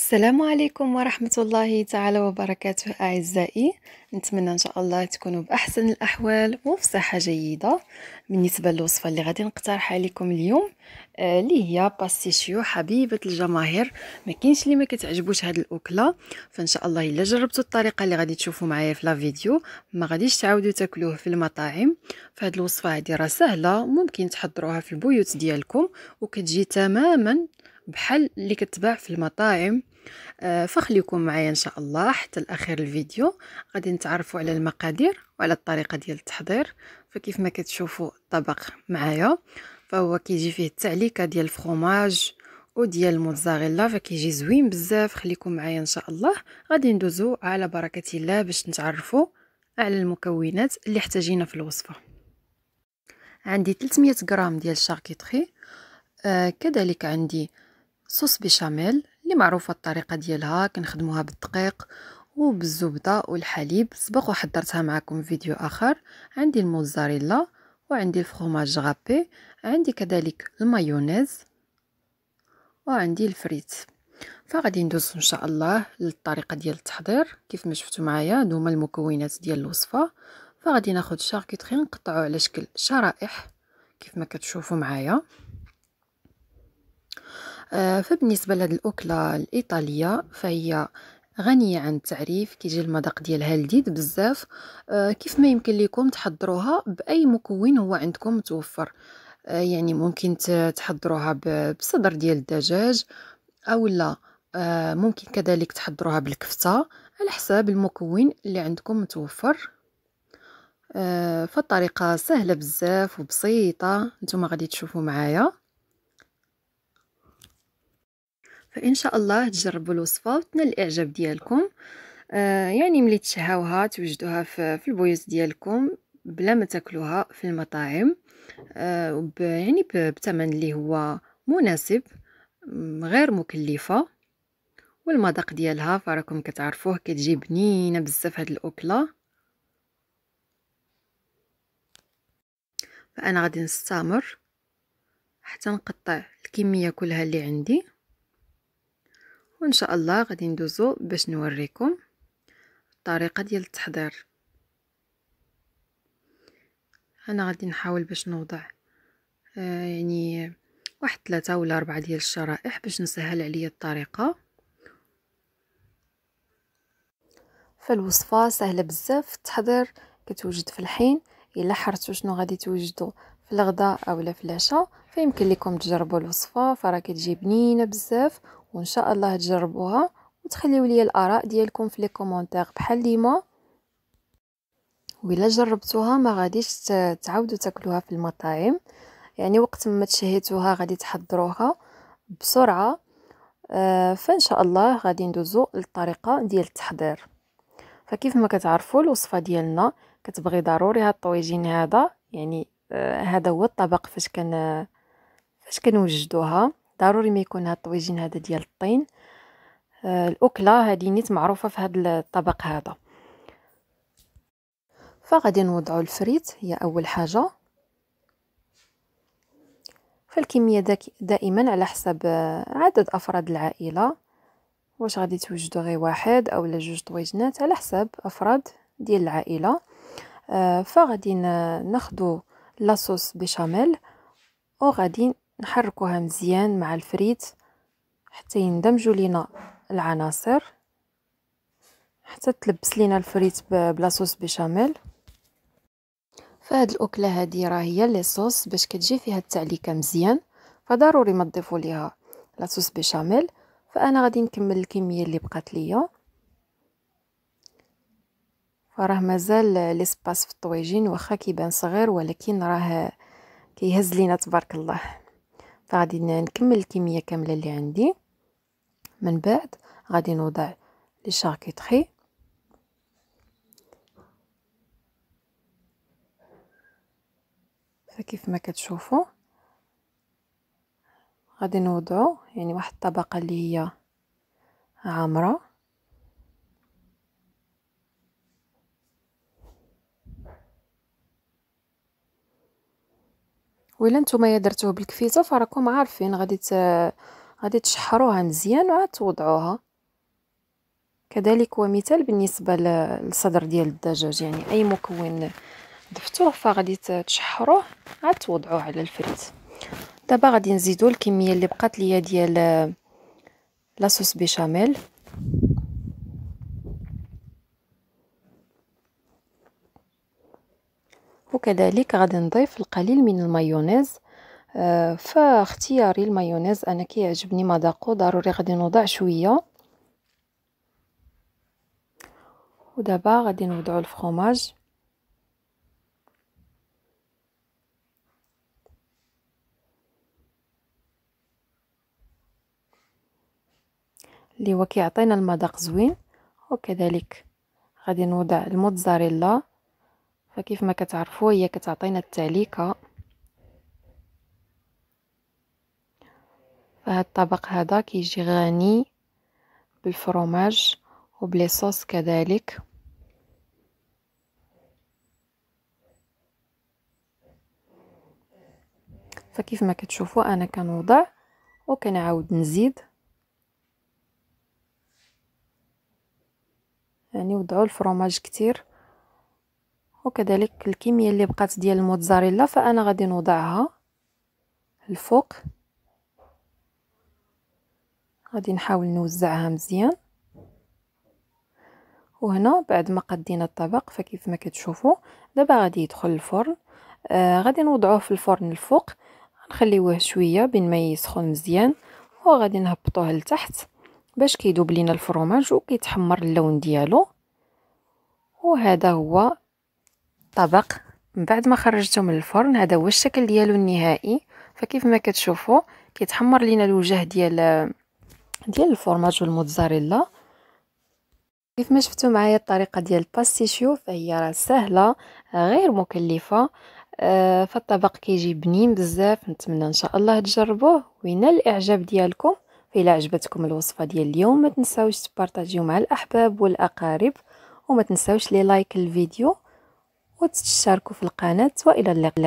السلام عليكم ورحمة الله تعالى وبركاته أعزائي نتمنى إن شاء الله تكونوا بأحسن الأحوال وفي صحة جيدة بالنسبة للوصفة اللي غادي نقترحها عليكم اليوم آه، اللي هي باستيشيو حبيبة الجماهير ما كاينش اللي ما كتعجبوش هاد الأكلة فإن شاء الله إلا جربتوا الطريقة اللي غادي تشوفوا معايا في الفيديو ما غاديش تعودوا تاكلوه في المطاعم فهاد الوصفة هادي راه سهلة ممكن تحضروها في البيوت ديالكم وكتجي تماما بحال اللي كتباع في المطاعم آه، فخليكم معايا ان شاء الله حتى لاخر الفيديو غادي نتعرفوا على المقادير وعلى الطريقه ديال التحضير فكيف ما كتشوفوا الطبق معايا فهو كيجي فيه التعليكه ديال الفرomage وديال الموتزاريلا فكيجي زوين بزاف خليكم معايا ان شاء الله غادي ندوزو على بركه الله باش نتعرفوا على المكونات اللي احتاجينا في الوصفه عندي 300 غرام ديال الشاركيتري آه كذلك عندي صوص بيشاميل اللي معروفة الطريقة ديالها كنخدموها بالدقيق وبالزبدة والحليب سبق وحضرتها معكم في فيديو آخر عندي الموزاريلا وعندي الفخوماج غابي عندي كذلك المايونيز وعندي الفريت فغادي ندوز ان شاء الله للطريقه ديال التحضير كيف ما شفتوا معايا هما المكونات ديال الوصفه فغادي ناخذ الشاركوتري نقطعو على شكل شرائح كيف ما كتشوفوا معايا آه، فبالنسبة لهاد الأكلة الإيطالية فهي غنية عن التعريف كيجي المذاق ديالها لذيذ بزاف آه، كيف ما يمكن ليكم تحضروها بأي مكون هو عندكم متوفر آه، يعني ممكن تحضروها بصدر ديال الدجاج اولا ممكن كذلك تحضروها بالكفتة على حساب المكون اللي عندكم متوفر فالطريقة سهلة بزاف وبسيطة نتوما غادي تشوفوا معايا فإن شاء الله تجربوا الوصفة وتنال الإعجاب ديالكم آه يعني ملي تشهاوها توجدوها في, في البيوت ديالكم بلا ما تاكلوها في المطاعم آه يعني بثمن اللي هو مناسب غير مكلفة والمذاق ديالها فراكم كتعرفوه كتجي بنينة بزاف هاد الأكلة فانا غادي نستمر حتى نقطع الكميه كلها اللي عندي وان شاء الله غادي ندوزو باش نوريكم الطريقه ديال التحضير انا غادي نحاول باش نوضع آه يعني واحد ثلاثة ولا أربعة ديال الشرائح باش نسهل عليا الطريقة فالوصفة سهلة بزاف في التحضير كتوجد في الحين الا حرتو شنو غادي توجدوا في الغداء اولا في العشاء فيمكن لكم تجربوا الوصفه فراه كتجي بنينه بزاف وان شاء الله تجربوها وتخليو لي الاراء ديالكم في لي كومونتير بحال ديما وإلا جربتوها ما غاديش تعاودوا تاكلوها في المطاعم يعني وقت ما تشهيتوها غادي تحضروها بسرعه آه، فان شاء الله غادي ندوزو للطريقه ديال التحضير فكيف ما كتعرفوا الوصفه ديالنا كتبغي ضروري هاد الطويجين هذا يعني آه، هذا هو الطبق فاش كان فاش كنوجدوها ضروري ما يكون هاد الطويجين هذا ديال الطين آه الاكله هذه نيت معروفه في هذا الطبق هذا فغادي نوضعو الفريت هي اول حاجه فالكميه دائما على حسب آه، عدد افراد العائله واش غادي توجدوا غير واحد اولا جوج طويجنات على حسب افراد ديال العائله آه، فغادي ناخدو لاصوص بيشاميل وغادي نحركوها مزيان مع الفريت حتى يندمجوا لينا العناصر حتى تلبس لينا الفريت بلاصوص بيشاميل فهاد الاكله هادي راه هي لي صوص باش كتجي فيها التعليكه مزيان فضروري ما تضيفوا ليها لاصوص بيشاميل فانا غادي نكمل الكميه اللي بقات ليا فراه مازال ليسباس في الطويجين واخا كيبان صغير ولكن راه كيهز لينا تبارك الله فغادي نكمل الكميه كامله اللي عندي من بعد غادي نوضع لي شاركيتري فكيف ما كتشوفوا غادي نوضعو يعني واحد الطبقه اللي هي عامره وإلا نتوما درتوه بالكفيته فراكم عارفين غادي غادي تشحروها مزيان وعاد توضعوها كذلك هو مثال بالنسبه للصدر ديال الدجاج يعني اي مكون ضفتوه فغادي تشحروه عاد توضعوه على الفريت دابا غادي نزيدو الكميه اللي بقات ليا ديال لاصوص بيشاميل وكذلك غادي نضيف القليل من المايونيز آه، فاختياري المايونيز انا كيعجبني مذاقو ضروري غادي نوضع شويه ودابا غادي نوضعو الفرماج اللي هو كيعطينا المذاق زوين وكذلك غادي نوضع الموتزاريلا فكيف ما كتعرفوا هي كتعطينا التعليكة فهاد الطبق هذا كيجي غني بالفروماج وبلي صوص كذلك فكيف ما كتشوفوا انا كنوضع وكنعاود نزيد يعني وضعوا الفروماج كتير وكذلك الكميه اللي بقات ديال الموتزاريلا فانا غادي نوضعها الفوق غادي نحاول نوزعها مزيان وهنا بعد ما قدينا الطبق فكيف ما كتشوفوا دابا غادي يدخل الفرن آه غادي نوضعوه في الفرن الفوق نخليوه شويه بين ما يسخن مزيان وغادي نهبطوه لتحت باش كيدوب لينا الفرماج وكيتحمر اللون ديالو وهذا هو الطبق من بعد ما خرجته من الفرن هذا هو الشكل ديالو النهائي فكيف ما كتشوفوا كيتحمر لينا الوجه ديال ديال الفرماج والموتزاريلا كيف ما شفتوا معايا الطريقه ديال الباستيشيو فهي راه سهله غير مكلفه آه، فالطبق كيجي بنين بزاف نتمنى ان شاء الله تجربوه وينال الاعجاب ديالكم فإلا عجبتكم الوصفه ديال اليوم ما تنساوش تبارطاجيو مع الاحباب والاقارب وما تنساوش لي لايك الفيديو وتشاركوا في القناة وإلى اللقاء